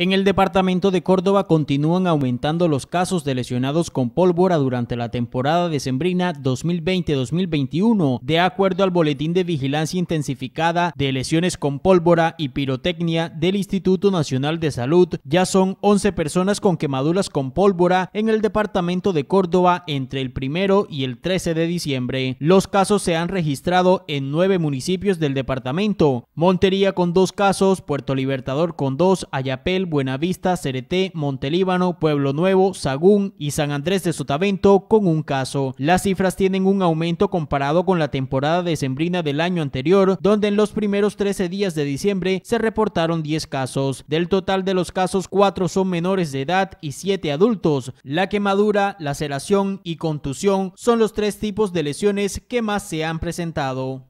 En el departamento de Córdoba continúan aumentando los casos de lesionados con pólvora durante la temporada decembrina 2020-2021, de acuerdo al Boletín de Vigilancia Intensificada de Lesiones con Pólvora y Pirotecnia del Instituto Nacional de Salud. Ya son 11 personas con quemaduras con pólvora en el departamento de Córdoba entre el primero y el 13 de diciembre. Los casos se han registrado en nueve municipios del departamento: Montería con dos casos, Puerto Libertador con dos, Ayapel, Buenavista, Cereté, Montelíbano, Pueblo Nuevo, Sagún y San Andrés de Sotavento con un caso. Las cifras tienen un aumento comparado con la temporada decembrina del año anterior, donde en los primeros 13 días de diciembre se reportaron 10 casos. Del total de los casos, 4 son menores de edad y 7 adultos. La quemadura, laceración y contusión son los tres tipos de lesiones que más se han presentado.